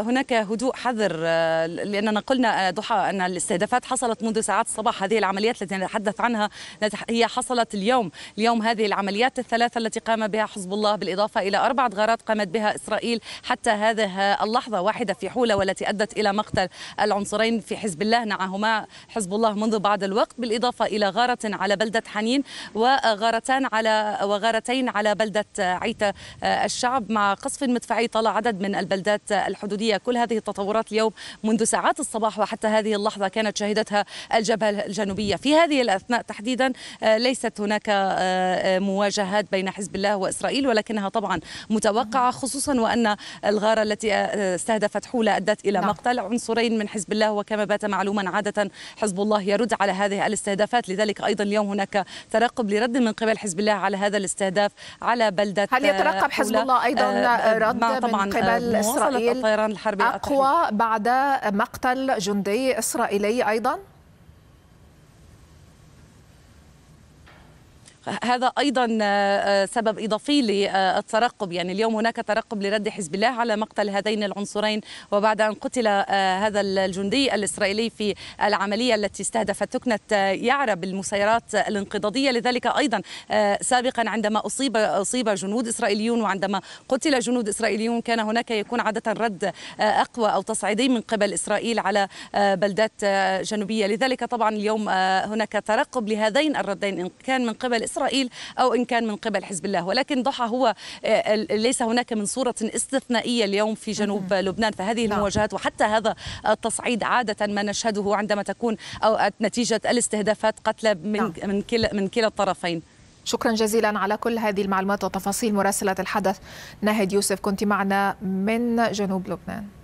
هناك هدوء حذر آه، لأننا قلنا آه، ضحى أن الاستهدافات حصلت منذ ساعات الصباح هذه العمليات التي نتحدث عنها هي حصلت اليوم اليوم هذه العمليات الثلاثة التي قام بها حزب الله بالإضافة إلى أربعة غارات قامت بها إسرائيل حتى هذه اللحظة واحدة في حولة والتي أدت إلى مقتل العنصرين في حزب الله نعهما حزب الله منذ بعض الوقت بالإضافة إلى غارة على بلدة حنين وغارتان على وغارتين على بلدة عيتة آه، الشعب مع قصف مدفعي طال عدد من البلدات الحدودية كل هذه التطورات اليوم منذ ساعات الصباح وحتى هذه اللحظة كانت شهدتها الجبهة الجنوبية في هذه الأثناء تحديدا آه، ليست هناك آه، آه، مواجهات بين حزب الله وإسرائيل ولكنها طبعا متوقعة نعم. خصوصا وأن الغارة التي استهدفت حولة أدت إلى نعم. مقتل عنصرين من حزب الله وكما بات معلوما عادة حزب الله يرد على هذه الاستهدافات لذلك أيضا اليوم هناك ترقب لرد من قبل حزب الله على هذا الاستهداف على بلدة هل يترقب حزب الله أيضا رد من قبل إسرائيل الطيران الحربي أقوى بعد مقتل جندي إسرائيلي أيضاً؟ هذا ايضا آه، آه، سبب اضافي للترقب يعني اليوم هناك ترقب لرد حزب الله على مقتل هذين العنصرين وبعد ان قتل آه، هذا الجندي الاسرائيلي في العمليه التي استهدفت تكنه يعرى بالمسيرات الانقضاضيه لذلك ايضا سابقا عندما اصيب اصيب جنود اسرائيليون وعندما قتل جنود اسرائيليون كان هناك يكون عاده رد اقوى او تصعيدي من قبل اسرائيل على بلدات جنوبيه لذلك طبعا اليوم هناك ترقب لهذين الردين ان كان من قبل إسرائيل إسرائيل أو إن كان من قبل حزب الله ولكن ضحى هو آه، ليس هناك من صورة استثنائية اليوم في جنوب لبنان فهذه نعم. المواجهات وحتى هذا التصعيد عادة ما نشهده عندما تكون أو نتيجة الاستهدافات قتلى من نعم. من كلا من كلا الطرفين شكرا جزيلا على كل هذه المعلومات وتفاصيل مراسلة الحدث ناهد يوسف كنت معنا من جنوب لبنان